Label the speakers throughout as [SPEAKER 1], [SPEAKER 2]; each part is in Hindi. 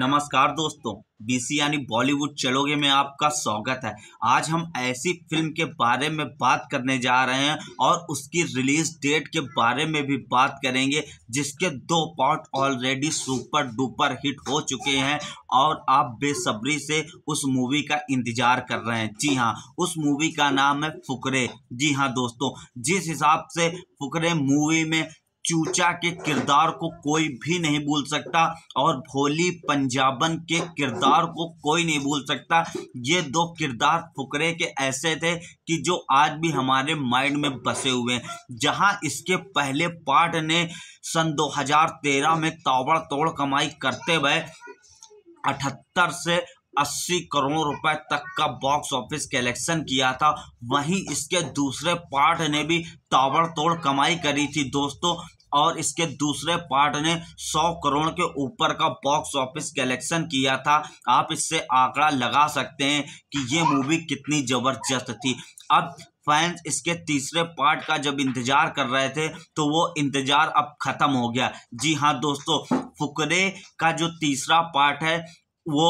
[SPEAKER 1] नमस्कार दोस्तों बीसी यानी बॉलीवुड चलोगे में आपका स्वागत है आज हम ऐसी फिल्म के बारे में बात करने जा रहे हैं और उसकी रिलीज डेट के बारे में भी बात करेंगे जिसके दो part already super duper hit हो चुके हैं और आप बेसब्री से उस मूवी का इंतजार कर रहे हैं जी हाँ उस मूवी का नाम है फुकरे जी हाँ दोस्तों जिस हिसाब से फुकरे मूवी में चूचा के किरदार को कोई भी नहीं भूल सकता और भोली पंजाबन के किरदार को कोई नहीं भूल सकता ये दो किरदार फुकरे के ऐसे थे कि जो आज भी हमारे माइंड में बसे हुए हैं जहां इसके पहले पार्ट ने सन 2013 में ताबड़तोड़ कमाई करते हुए अठहत्तर से अस्सी करोड़ रुपए तक का बॉक्स ऑफिस कलेक्शन किया था वहीं इसके दूसरे पार्ट ने भी ताबड़तोड़ कमाई करी थी दोस्तों और इसके दूसरे पार्ट ने 100 करोड़ के ऊपर का बॉक्स ऑफिस कलेक्शन किया था आप इससे आंकड़ा लगा सकते हैं कि ये मूवी कितनी ज़बरदस्त थी अब फैंस इसके तीसरे पार्ट का जब इंतज़ार कर रहे थे तो वो इंतज़ार अब ख़त्म हो गया जी हाँ दोस्तों फुकरे का जो तीसरा पार्ट है वो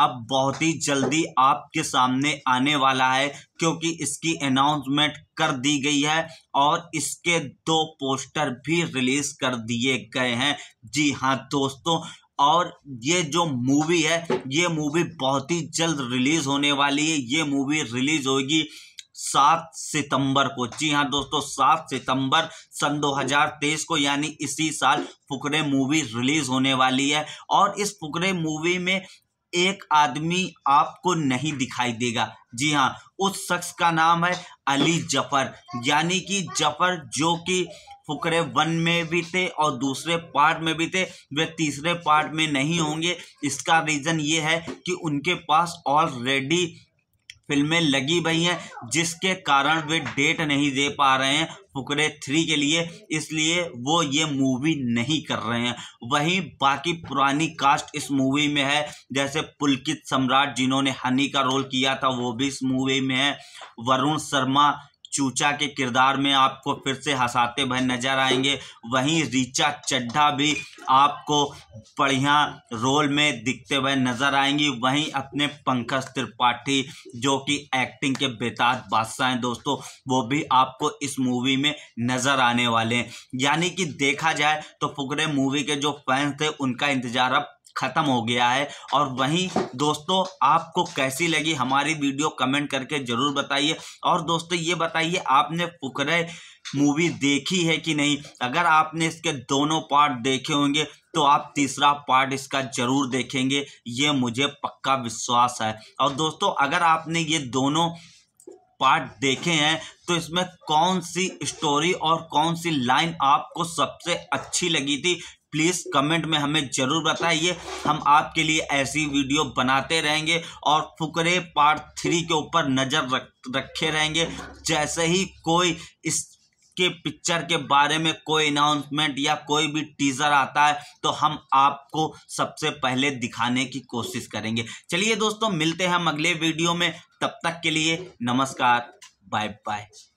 [SPEAKER 1] अब बहुत ही जल्दी आपके सामने आने वाला है क्योंकि इसकी अनाउंसमेंट कर दी गई है और इसके दो पोस्टर भी रिलीज कर दिए गए हैं जी हाँ दोस्तों और ये जो मूवी है ये मूवी बहुत ही जल्द रिलीज होने वाली है ये मूवी रिलीज होगी सात सितंबर को जी हाँ दोस्तों सात सितंबर सन 2023 को यानी इसी साल फुकरे मूवी रिलीज होने वाली है और इस फुकरे मूवी में एक आदमी आपको नहीं दिखाई देगा जी हाँ उस शख्स का नाम है अली जफर यानी कि जफर जो कि फुकरे वन में भी थे और दूसरे पार्ट में भी थे वे तीसरे पार्ट में नहीं होंगे इसका रीज़न ये है कि उनके पास ऑलरेडी फिल्में लगी भई हैं जिसके कारण वे डेट नहीं दे पा रहे हैं फुकरे थ्री के लिए इसलिए वो ये मूवी नहीं कर रहे हैं वहीं बाकी पुरानी कास्ट इस मूवी में है जैसे पुलकित सम्राट जिन्होंने हनी का रोल किया था वो भी इस मूवी में है वरुण शर्मा चूचा के किरदार में आपको फिर से हंसाते हुए नज़र आएंगे वहीं रिचा चड्ढा भी आपको बढ़िया रोल में दिखते हुए नज़र आएंगी वहीं अपने पंकज त्रिपाठी जो कि एक्टिंग के बेताज बादशाह हैं दोस्तों वो भी आपको इस मूवी में नज़र आने वाले हैं यानी कि देखा जाए तो फुकरे मूवी के जो फैंस थे उनका इंतज़ार अब ख़त्म हो गया है और वहीं दोस्तों आपको कैसी लगी हमारी वीडियो कमेंट करके ज़रूर बताइए और दोस्तों ये बताइए आपने फुकरे मूवी देखी है कि नहीं अगर आपने इसके दोनों पार्ट देखे होंगे तो आप तीसरा पार्ट इसका ज़रूर देखेंगे ये मुझे पक्का विश्वास है और दोस्तों अगर आपने ये दोनों पार्ट देखे हैं तो इसमें कौन सी स्टोरी और कौन सी लाइन आपको सबसे अच्छी लगी थी प्लीज़ कमेंट में हमें ज़रूर बताइए हम आपके लिए ऐसी वीडियो बनाते रहेंगे और फुकरे पार्ट थ्री के ऊपर नज़र रख रखे रहेंगे जैसे ही कोई इस के पिक्चर के बारे में कोई अनाउंसमेंट या कोई भी टीज़र आता है तो हम आपको सबसे पहले दिखाने की कोशिश करेंगे चलिए दोस्तों मिलते हैं हम अगले वीडियो में तब तक के लिए नमस्कार बाय बाय